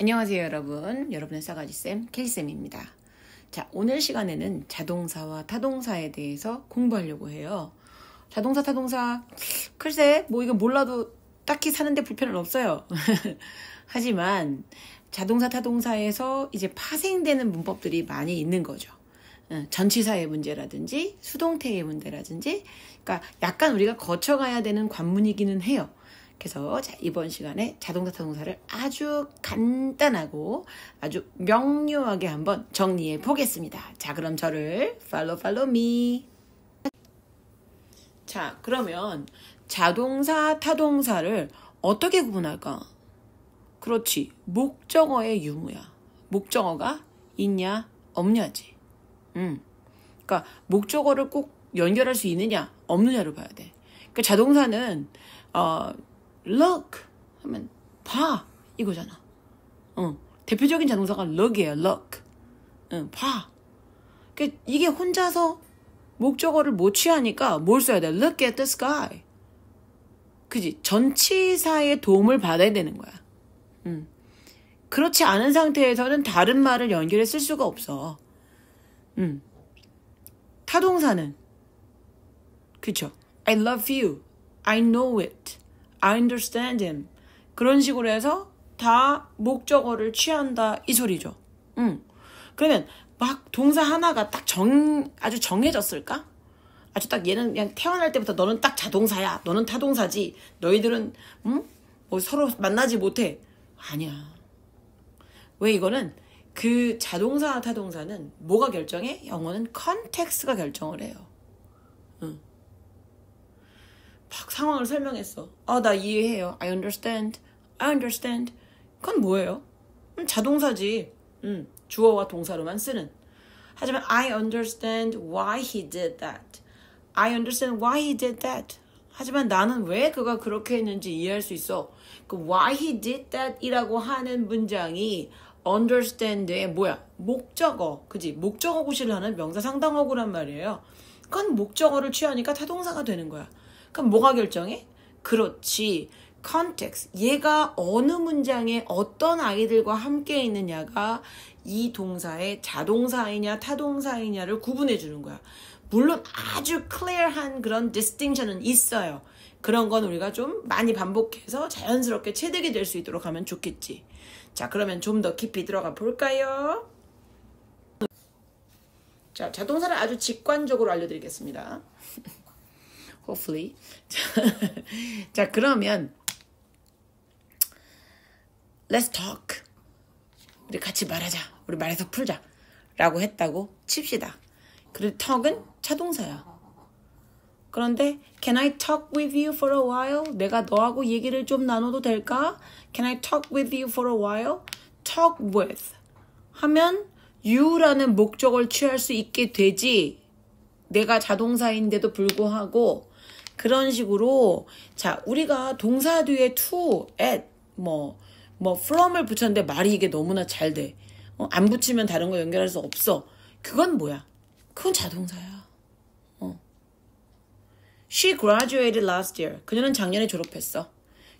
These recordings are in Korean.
안녕하세요 여러분 여러분의 싸가지쌤 켈이쌤입니다자 오늘 시간에는 자동사와 타동사에 대해서 공부하려고 해요 자동사 타동사 글쎄 뭐이거 몰라도 딱히 사는데 불편은 없어요 하지만 자동사 타동사에서 이제 파생되는 문법들이 많이 있는 거죠 어, 전치사의 문제라든지 수동태의 문제라든지 그러니까 약간 우리가 거쳐가야 되는 관문이기는 해요 그래서 이번 시간에 자동차 타동사를 아주 간단하고 아주 명료하게 한번 정리해 보겠습니다. 자, 그럼 저를 팔로 팔로 미. 자, 그러면 자동사 타동사를 어떻게 구분할까? 그렇지. 목적어의 유무야. 목적어가 있냐, 없냐지. 음. 그러니까 목적어를 꼭 연결할 수 있느냐, 없느냐를 봐야 돼. 그러니까 자동사는 어, look 하면 봐 이거잖아. 어 대표적인 자동사가 look이에요. look. 응, 봐. 그러니까 이게 혼자서 목적어를 못 취하니까 뭘 써야 돼? Look at the sky. 그지? 전치사의 도움을 받아야 되는 거야. 음. 그렇지 않은 상태에서는 다른 말을 연결해 쓸 수가 없어. 음. 타동사는 그쵸? I love you. I know it. I understand him. 그런 식으로 해서 다 목적어를 취한다 이 소리죠. 음. 그러면 막 동사 하나가 딱 정 아주 정해졌을까? 아주 딱 얘는 그냥 태어날 때부터 너는 딱 자동사야. 너는 타동사지. 너희들은 음? 뭐 서로 만나지 못해. 아니야. 왜 이거는 그자동사 타동사는 뭐가 결정해? 영어는 컨텍스가 결정을 해요. 음. 막 상황을 설명했어. 아, 나 이해해요. I understand. I understand. 그건 뭐예요? 음, 자동사지. 음, 주어와 동사로만 쓰는. 하지만 I understand why he did that. I understand why he did that. 하지만 나는 왜 그가 그렇게 했는지 이해할 수 있어. 그 why he did that 이라고 하는 문장이 understand의 뭐야? 목적어. 그지? 목적어 구실을 하는 명사 상당어구란 말이에요. 그건 목적어를 취하니까 타동사가 되는 거야. 그럼 뭐가 결정해? 그렇지. 컨텍스. 얘가 어느 문장에 어떤 아이들과 함께 있느냐가 이 동사의 자동사이냐 타동사이냐를 구분해 주는 거야. 물론 아주 클리어한 그런 디스팅션은 있어요. 그런 건 우리가 좀 많이 반복해서 자연스럽게 체득이 될 수 있도록 하면 좋겠지. 자, 그러면 좀 더 깊이 들어가 볼까요? 자, 자동사를 아주 직관적으로 알려드리겠습니다. hopefully. 자, 그러면 let's talk. 우리 같이 말하자. 우리 말해서 풀자. 라고 했다고 칩시다. 그리고 talk은 차동사야. 그런데 can I talk with you for a while? 내가 너하고 얘기를 좀 나눠도 될까? Can I talk with you for a while? talk with 하면 you라는 목적을 취할 수 있게 되지. 내가 자동사인데도 불구하고 그런 식으로 자 우리가 동사 뒤에 to, at 뭐뭐 뭐 from을 붙였는데 말이 이게 너무나 잘 돼. 어, 안 붙이면 다른 거 연결할 수 없어. 그건 뭐야? 그건 자동사야. 어. She graduated last year. 그녀는 작년에 졸업했어.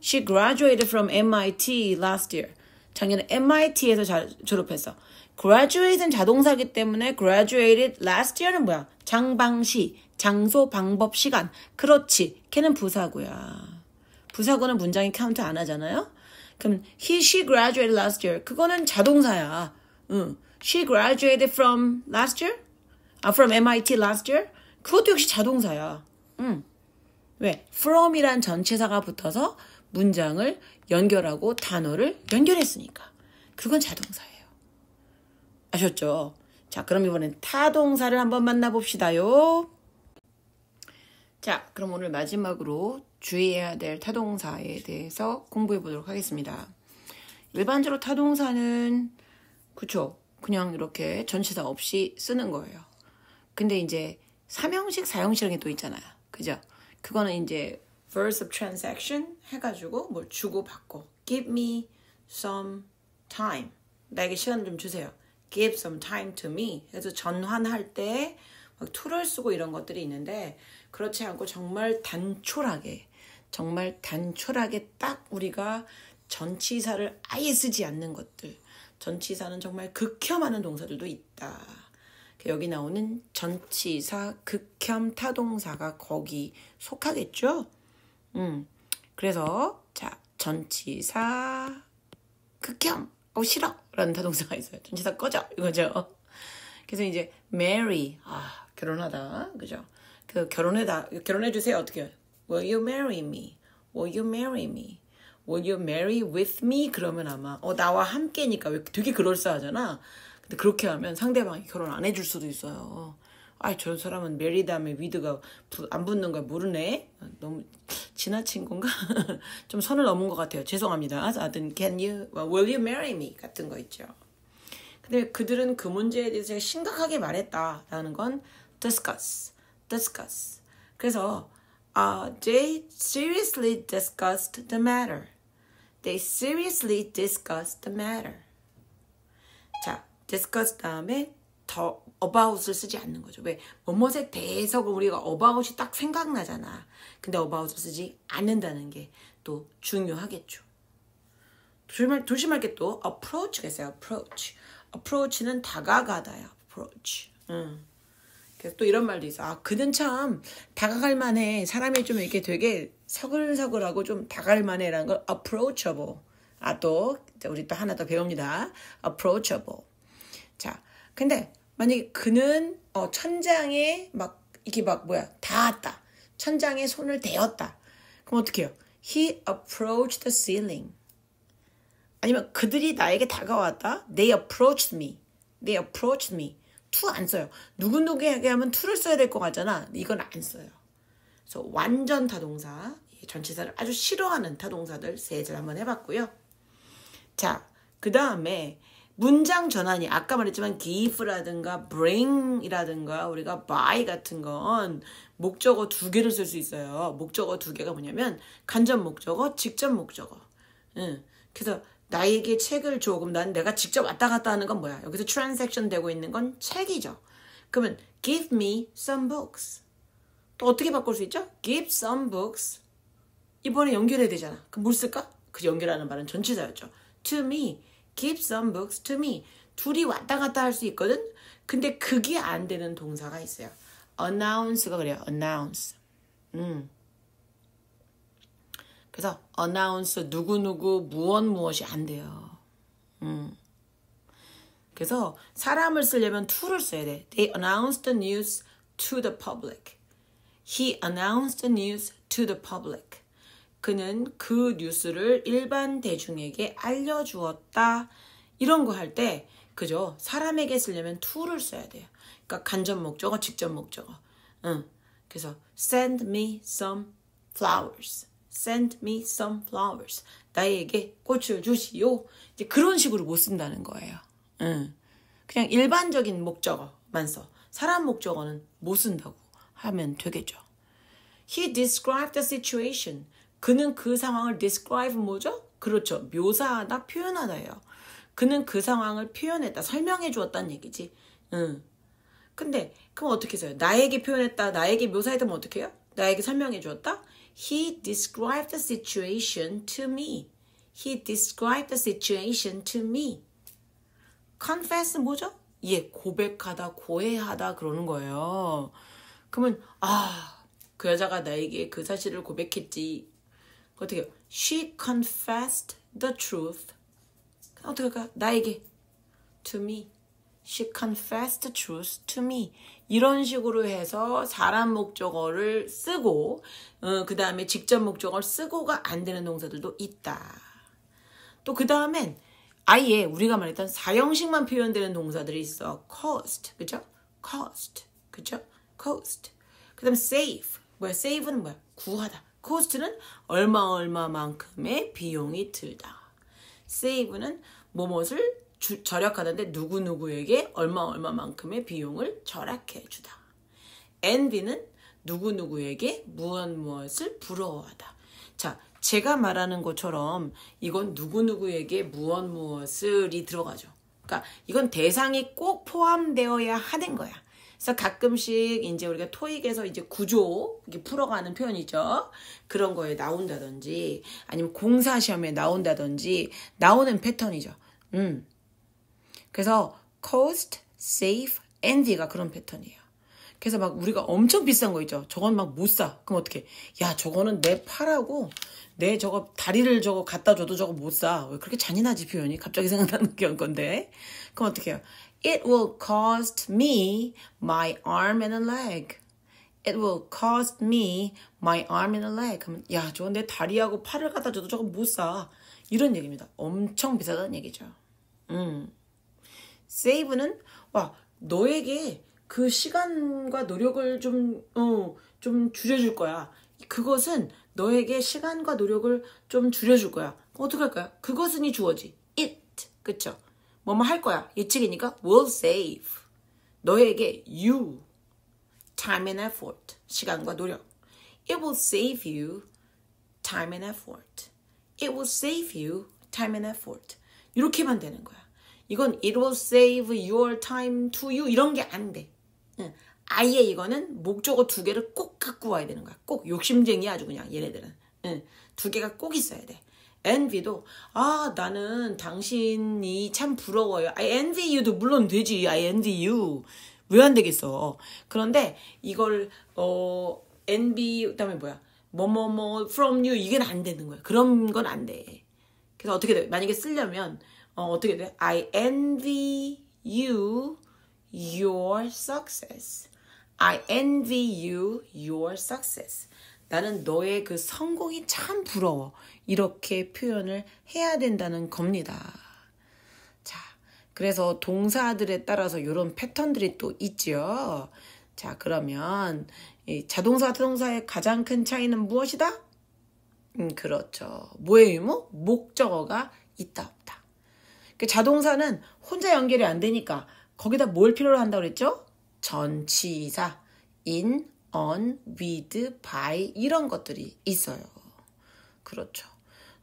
She graduated from MIT last year. 작년에 MIT에서 자, 졸업했어. graduate은 자동사기 때문에 graduated last year는 뭐야? 장방시. 장소, 방법, 시간. 그렇지. 걔는 부사고야부사고는문장이 카운트 안 하잖아요? 그럼 he, she graduated last year. 그거는 자동사야. 응. She graduated from last year? 아, from MIT last year? 그것도 역시 자동사야. 응. 왜? from이란 전체사가 붙어서 문장을 연결하고 단어를 연결했으니까. 그건 자동사예요. 아셨죠? 자, 그럼 이번엔 타동사를 한번 만나봅시다요. 자, 그럼 오늘 마지막으로 주의해야 될 타동사에 대해서 공부해 보도록 하겠습니다. 일반적으로 타동사는 그쵸 그냥 이렇게 전치사 없이 쓰는 거예요. 근데 이제 삼형식, 사형식이또 있잖아요. 그죠? 그거는 이제 verse of transaction 해가지고 뭘 주고 받고 give me some time 나에게 시간 좀 주세요. give some time to me 그래서 전환할 때막 툴을 쓰고 이런 것들이 있는데 그렇지 않고 정말 단촐하게 정말 단촐하게 딱 우리가 전치사를 아예 쓰지 않는 것들 전치사는 정말 극혐하는 동사들도 있다. 그 여기 나오는 전치사 극혐 타동사가 거기 속하겠죠? 음. 그래서 자, 전치사 극혐 어 싫어 라는 타동사가 있어요. 전치사 꺼져 이거죠. 그래서 이제 marry 아 결혼하다 그죠? 그 결혼해다 결혼해 주세요 어떻게 해요? Will you marry me? Will you marry me? Will you marry with me? 그러면 아마 어 나와 함께니까 왜 되게 그럴싸하잖아. 근데 그렇게 하면 상대방이 결혼 안 해줄 수도 있어요. 아이 저 사람은 메리 다음에 위드가 안 붙는 걸 모르네. 너무 지나친 건가? 좀 선을 넘은 것 같아요. 죄송합니다. 아여튼 can you, well, 뭐, will you marry me 같은 거 있죠. 근데 그들은 그 문제에 대해서 제가 심각하게 말했다라는 건 discuss, discuss. 그래서 uh, they seriously discussed the matter. They seriously discussed the matter. 자, discuss 다음에 더 about을 쓰지 않는 거죠. 왜? 뭐뭐에 대해서 우리가 about이 딱 생각나잖아. 근데 about을 쓰지 않는다는 게 또 중요하겠죠. 조심할, 조심할 게또 approach가 있어요. approach. approach는 다가가다야. approach. 응. 그래서 또 이런 말도 있어. 아, 그는 참 다가갈 만해. 사람이 좀 이렇게 되게 서글서글하고 좀 다가갈 만해라는 걸 approachable. 아, 또 우리 또 하나 더 배웁니다. approachable. 자, 근데 만약에 그는 어, 천장에 막 이게 막 뭐야 닿았다. 천장에 손을 대었다. 그럼 어떻게 해요? He approached the ceiling. 아니면 그들이 나에게 다가왔다. They approached me. They approached me. to 안 써요. 누구누구에게 하면 to를 써야 될 것 같잖아. 이건 안 써요. 그래서 완전 타동사, 전치사를 아주 싫어하는 타동사들 세제를 한번 해봤고요. 자, 그 다음에 문장 전환이 아까 말했지만 give라든가 bring이라든가 우리가 buy 같은 건 목적어 두 개를 쓸 수 있어요. 목적어 두 개가 뭐냐면 간접 목적어, 직접 목적어. 응. 그래서 나에게 책을 조금 난 내가 직접 왔다 갔다 하는 건 뭐야? 여기서 트랜잭션 되고 있는 건 책이죠. 그러면 give me some books. 또 어떻게 바꿀 수 있죠? give some books. 이번에 연결해야 되잖아. 그럼 뭘 쓸까? 그 연결하는 말은 전치사였죠. to me. give some books to me. 둘이 왔다 갔다 할 수 있거든? 근데 그게 안 되는 동사가 있어요. announce가 그래요. announce. 음. 그래서 announce 누구누구 무엇 무엇이 안 돼요. 음. 그래서 사람을 쓰려면 to를 써야 돼. They announced the news to the public. He announced the news to the public. 그는 그 뉴스를 일반 대중에게 알려주었다. 이런 거 할 때 그죠? 사람에게 쓰려면 to를 써야 돼요. 그러니까 간접 목적어, 직접 목적어. 응. 그래서 send me some flowers. send me some flowers. 나에게 꽃을 주시오. 이제 그런 식으로 못 쓴다는 거예요. 응. 그냥 일반적인 목적어만 써. 사람 목적어는 못 쓴다고 하면 되겠죠. He described the situation. 그는 그 상황을 describe 뭐죠? 그렇죠. 묘사하다, 표현하다예요. 그는 그 상황을 표현했다, 설명해 주었다는 얘기지. 응. 근데 그럼 어떻게 써요? 나에게 표현했다, 나에게 묘사했다면 어떻게 해요? 나에게 설명해 주었다? He described the situation to me. He described the situation to me. Confess 뭐죠? 예, 고백하다, 고해하다 그러는 거예요. 그러면 아, 그 여자가 나에게 그 사실을 고백했지. 어떻게 요 She confessed the truth. 어떻게 할까? 나에게 to me. She confessed truth to me. 이런 식으로 해서 사람 목적어를 쓰고 어, 그 다음에 직접 목적어를 쓰고가 안 되는 동사들도 있다. 또 그 다음엔 아예 우리가 말했던 사형식만 표현되는 동사들이 있어. cost, 그죠? cost, 그죠? cost. 그 다음 save, 뭐야? save는 뭐야? 구하다. cost는 얼마 얼마만큼의 비용이 들다. save는 뭐엇을 주, 절약하는데 누구누구에게 얼마 얼마만큼의 비용을 절약해 주다. envy는 누구누구에게 무엇 무엇을 부러워하다. 자, 제가 말하는 것처럼 이건 누구누구에게 무엇 무엇을이 들어가죠. 그러니까 이건 대상이 꼭 포함되어야 하는 거야. 그래서 가끔씩 이제 우리가 토익에서 이제 구조 풀어가는 표현이죠. 그런 거에 나온다든지 아니면 공사 시험에 나온다든지 나오는 패턴이죠. 음. 그래서 cost, safe, envy가 그런 패턴이에요. 그래서 막 우리가 엄청 비싼 거 있죠. 저건 막 못 사. 그럼 어떻게? 야, 저거는 내 팔하고 내 저거 다리를 저거 갖다 줘도 저거 못 사. 왜 그렇게 잔인하지 표현이? 갑자기 생각나는 게 건데. 그럼 어떻게 해요? It will cost me my arm and a leg. It will cost me my arm and a leg. 그러면 야, 저건 내 다리하고 팔을 갖다 줘도 저거 못 사. 이런 얘기입니다. 엄청 비싸다는 얘기죠. 음. 세이브는 와 너에게 그 시간과 노력을 좀, 어, 좀 줄여줄 거야. 그것은 너에게 시간과 노력을 좀 줄여줄 거야. 어떻게 할까요? 그것은이 주어지. it. 그쵸? 뭐뭐 할 거야. 예측이니까 will save. 너에게 you. time and effort. 시간과 노력. It will save you time and effort. It will save you time and effort. 이렇게만 되는 거야. 이건 it will save your time to you 이런 게 안 돼. 아예 이거는 목적어 두 개를 꼭 갖고 와야 되는 거야. 꼭 욕심쟁이 아주 그냥 얘네들은. 두 개가 꼭 있어야 돼. envy도 아 나는 당신이 참 부러워요. I envy you도 물론 되지. I envy you. 왜 안 되겠어. 그런데 이걸 어 envy 그다음에 뭐야? 뭐뭐뭐 from you 이게안 되는 거야. 그런 건 안 돼. 그래서 어떻게 돼? 만약에 쓰려면 어, 어떻게 돼? I envy you your success. I envy you your success. 나는 너의 그 성공이 참 부러워. 이렇게 표현을 해야 된다는 겁니다. 자, 그래서 동사들에 따라서 이런 패턴들이 또 있지요. 자, 그러면 자동사, 타동사의 가장 큰 차이는 무엇이다? 음, 그렇죠. 뭐의 의무? 목적어가 있다. 그 자동사는 혼자 연결이 안 되니까 거기다 뭘 필요로 한다고 그랬죠? 전치사, in, on, with, by 이런 것들이 있어요. 그렇죠.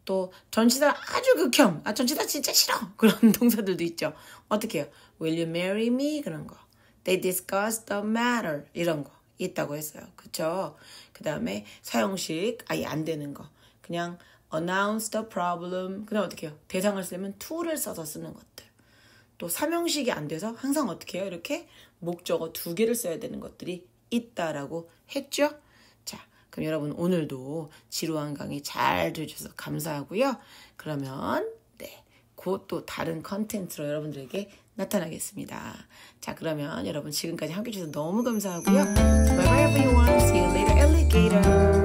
또 전치사 아주 극혐. 아 전치사 진짜 싫어. 그런 동사들도 있죠. 어떻게 해요? Will you marry me? 그런 거. They discuss the matter. 이런 거 있다고 했어요. 그쵸? 그 다음에 사용식 아예 안 되는 거. 그냥 announce the problem. 그 다음 어떻게 해요? 대상을 쓰려면 to를 써서 쓰는 것들. 또 삼형식이 안 돼서 항상 어떻게 해요? 이렇게 목적어 두 개를 써야 되는 것들이 있다라고 했죠? 자, 그럼 여러분 오늘도 지루한 강의 잘 들으셔서 감사하고요. 그러면 네, 곧 또 다른 컨텐츠로 여러분들에게 나타나겠습니다. 자, 그러면 여러분 지금까지 함께 해주셔서 너무 감사하고요. Bye bye everyone. See you later, alligator.